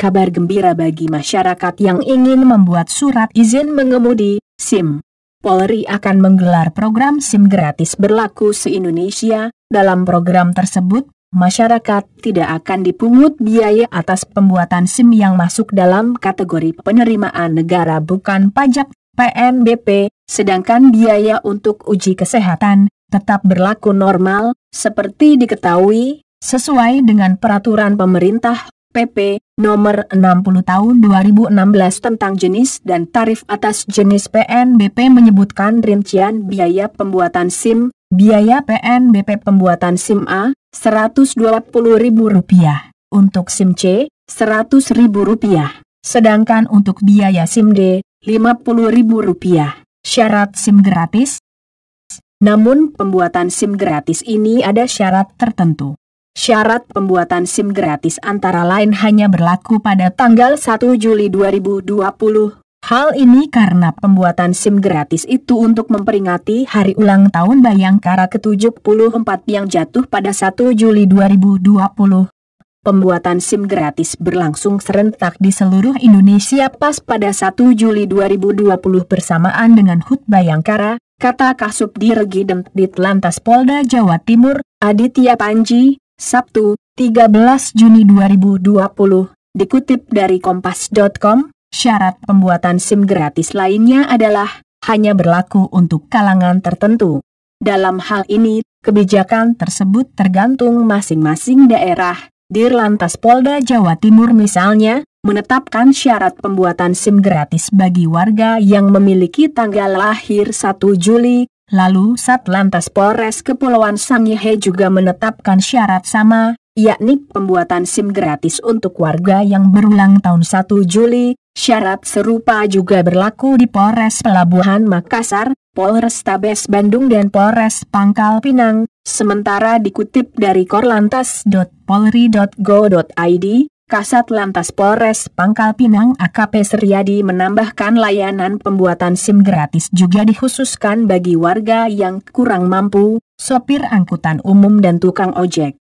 kabar gembira bagi masyarakat yang ingin membuat surat izin mengemudi, SIM. Polri akan menggelar program SIM gratis berlaku se-Indonesia. Dalam program tersebut, masyarakat tidak akan dipungut biaya atas pembuatan SIM yang masuk dalam kategori penerimaan negara bukan pajak PNBP, sedangkan biaya untuk uji kesehatan tetap berlaku normal, seperti diketahui, sesuai dengan peraturan pemerintah PP nomor 60 tahun 2016 tentang jenis dan tarif atas jenis PNBP menyebutkan rincian biaya pembuatan SIM, biaya PNBP pembuatan SIM A Rp120.000, untuk SIM C Rp100.000, sedangkan untuk biaya SIM D Rp50.000. Syarat SIM gratis namun, pembuatan SIM gratis ini ada syarat tertentu. Syarat pembuatan SIM gratis antara lain hanya berlaku pada tanggal 1 Juli 2020. Hal ini karena pembuatan SIM gratis itu untuk memperingati hari ulang tahun Bayangkara ke-74 yang jatuh pada 1 Juli 2020. Pembuatan SIM gratis berlangsung serentak di seluruh Indonesia pas pada 1 Juli 2020 bersamaan dengan HUT Bayangkara, kata Kasubdi Regidem Ditlantas Polda Jawa Timur, Aditya Panji, Sabtu, 13 Juni 2020, dikutip dari kompas.com, syarat pembuatan SIM gratis lainnya adalah hanya berlaku untuk kalangan tertentu. Dalam hal ini, kebijakan tersebut tergantung masing-masing daerah. Dirlantas Polda Jawa Timur misalnya, menetapkan syarat pembuatan SIM gratis bagi warga yang memiliki tanggal lahir 1 Juli Lalu Satlantas Polres Kepulauan Sangihe juga menetapkan syarat sama, yakni pembuatan SIM gratis untuk warga yang berulang tahun 1 Juli. Syarat serupa juga berlaku di Polres Pelabuhan Makassar, Polres Tabes Bandung dan Polres Pangkal Pinang. Sementara dikutip dari korlantas.polri.go.id, Kasat Lantas Polres Pangkal Pinang AKP Seriadi menambahkan layanan pembuatan SIM gratis juga dikhususkan bagi warga yang kurang mampu, sopir angkutan umum dan tukang ojek.